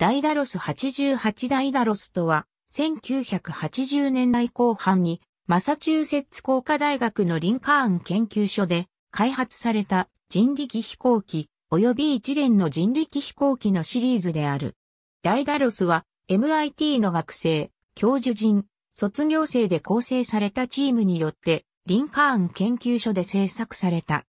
ダイダロス88ダイダロスとは、1980年代後半に、マサチューセッツ工科大学のリンカーン研究所で開発された人力飛行機及び一連の人力飛行機のシリーズである。ダイダロスは MIT の学生、教授陣、卒業生で構成されたチームによってリンカーン研究所で製作された。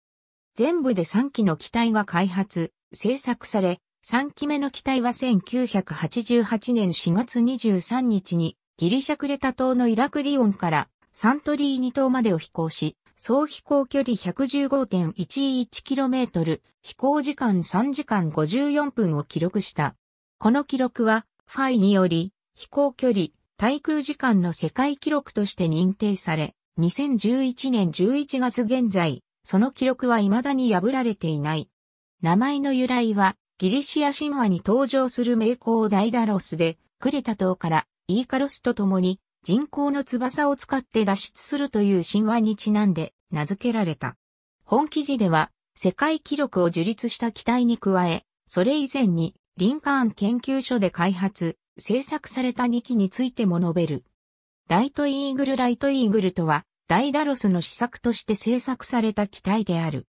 全部で3機の機体が開発、製作され、3機目の機体は1988年4月23日にギリシャクレタ島のイラクリオンからサントリーニ島までを飛行し、総飛行距離 115.11km、飛行時間3時間54分を記録した。この記録は、ファイにより、飛行距離、対空時間の世界記録として認定され、2011年11月現在、その記録は未だに破られていない。名前の由来は、ギリシア神話に登場する名工ダイダロスで、クレタ島からイーカロスと共に人工の翼を使って脱出するという神話にちなんで名付けられた。本記事では世界記録を樹立した機体に加え、それ以前にリンカーン研究所で開発、制作された2機についても述べる。ライトイーグルライトイーグルとは、ダイダロスの試作として制作された機体である。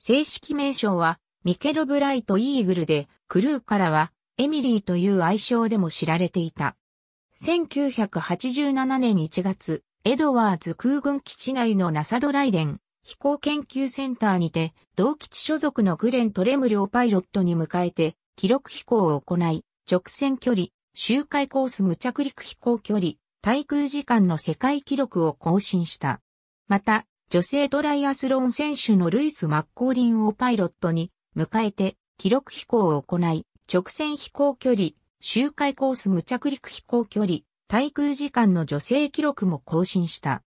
正式名称は、ミケル・ブライト・イーグルで、クルーからは、エミリーという愛称でも知られていた。1987年1月、エドワーズ空軍基地内のナサドライデン飛行研究センターにて、同基地所属のグレン・トレムルをパイロットに迎えて、記録飛行を行い、直線距離、周回コース無着陸飛行距離、滞空時間の世界記録を更新した。また、女性トライアスロン選手のルイス・マッコーリンをパイロットに、迎えて、記録飛行を行い、直線飛行距離、周回コース無着陸飛行距離、滞空時間の女性記録も更新した。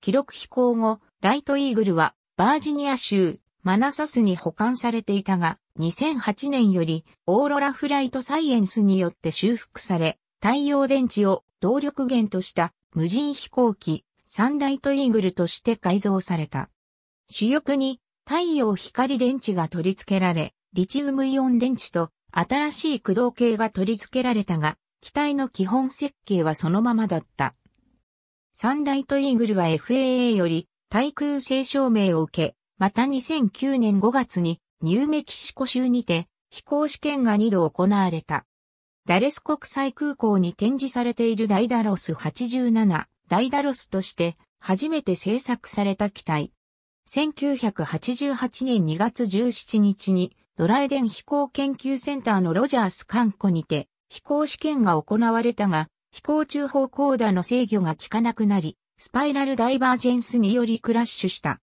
記録飛行後、ライトイーグルはバージニア州マナサスに保管されていたが、2008年よりオーロラフライトサイエンスによって修復され、太陽電池を動力源とした無人飛行機サンライトイーグルとして改造された。主翼に太陽光電池が取り付けられ、リチウムイオン電池と新しい駆動系が取り付けられたが、機体の基本設計はそのままだった。サンライトイーグルは FAA より対空性証明を受け、また2009年5月にニューメキシコ州にて飛行試験が2度行われた。ダレス国際空港に展示されているダイダロス87、ダイダロスとして初めて製作された機体。1988年2月17日にドライデン飛行研究センターのロジャース艦庫にて飛行試験が行われたが飛行中方向打の制御が効かなくなりスパイラルダイバージェンスによりクラッシュした。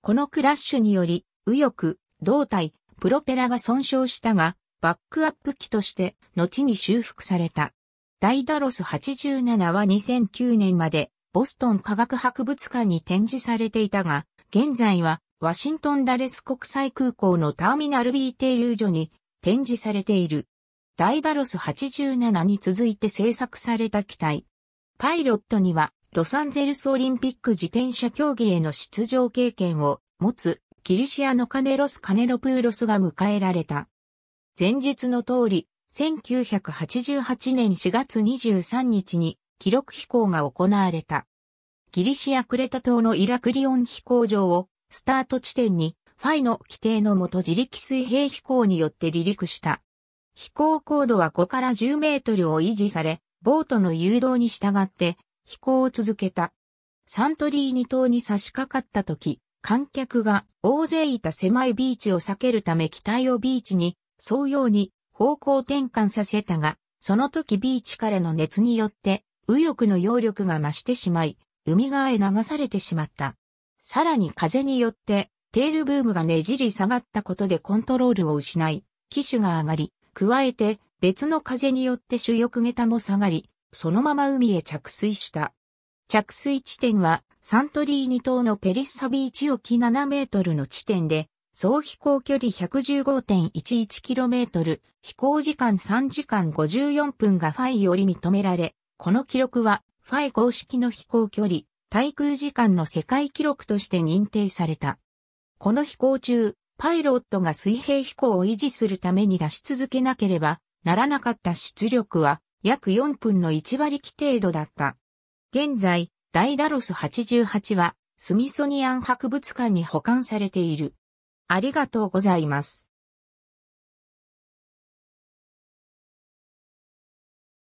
このクラッシュにより右翼、胴体、プロペラが損傷したがバックアップ機として後に修復された。ダイダロス87は2009年までボストン科学博物館に展示されていたが、現在はワシントンダレス国際空港のターミナル B 停留所に展示されている。ダイバロス87に続いて製作された機体。パイロットにはロサンゼルスオリンピック自転車競技への出場経験を持つキリシアのカネロス・カネロプーロスが迎えられた。前日の通り、1988年4月23日に記録飛行が行われた。ギリシア・クレタ島のイラクリオン飛行場をスタート地点にファイの規定のもと自力水平飛行によって離陸した。飛行高度は5から10メートルを維持され、ボートの誘導に従って飛行を続けた。サントリーニ島に差し掛かった時、観客が大勢いた狭いビーチを避けるため機体をビーチに沿うように方向転換させたが、その時ビーチからの熱によって右翼の揚力が増してしまい、海側へ流されてしまった。さらに風によって、テールブームがねじり下がったことでコントロールを失い、機種が上がり、加えて別の風によって主翼下駄も下がり、そのまま海へ着水した。着水地点はサントリーニ島のペリッサビーチ沖7メートルの地点で、総飛行距離 115.11km、飛行時間3時間54分がファイより認められ、この記録はファイ公式の飛行距離、滞空時間の世界記録として認定された。この飛行中、パイロットが水平飛行を維持するために出し続けなければならなかった出力は約4分の1馬力程度だった。現在、ダイダロス88はスミソニアン博物館に保管されている。ありがとうございます。